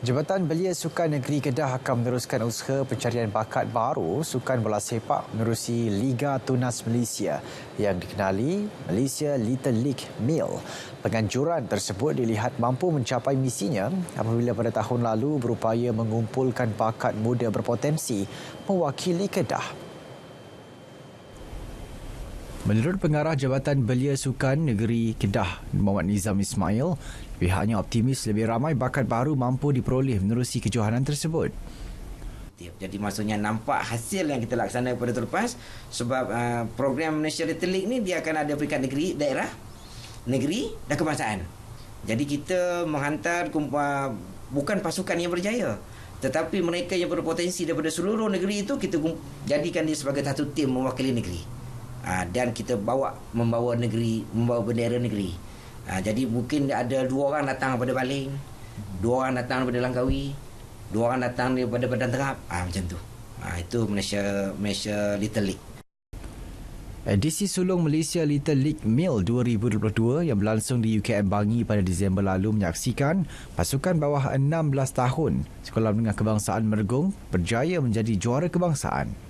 Jabatan Belia Sukan Negeri Kedah akan meneruskan usaha pencarian bakat baru sukan bola sepak menerusi Liga Tunas Malaysia yang dikenali Malaysia Little League Mill. Penganjuran tersebut dilihat mampu mencapai misinya apabila pada tahun lalu berupaya mengumpulkan bakat muda berpotensi mewakili Kedah Menurut pengarah Jabatan Belia Sukan Negeri Kedah, Muhammad Nizam Ismail, pihaknya optimis lebih ramai bakat baru mampu diperoleh menerusi kejohanan tersebut. Jadi maksudnya nampak hasil yang kita laksanakan pada tahun sebab uh, program Malaysia Little League ni dia akan ada peringkat negeri, daerah, negeri dan kebangsaan. Jadi kita menghantar kumpulan uh, bukan pasukan yang berjaya tetapi mereka yang berpotensi daripada seluruh negeri itu kita jadikan dia sebagai satu tim mewakili negeri. Ah, dan kita bawa membawa negeri membawa bendera negeri ha, jadi mungkin ada dua orang datang daripada Baling dua orang datang daripada Langkawi dua orang datang daripada Badan Terap ha, ah, macam tu ha, itu Malaysia Malaysia Little League Edisi eh, sulung Malaysia Little League Mill 2022 yang berlangsung di UKM Bangi pada Disember lalu menyaksikan pasukan bawah 16 tahun Sekolah Menengah Kebangsaan Mergung berjaya menjadi juara kebangsaan.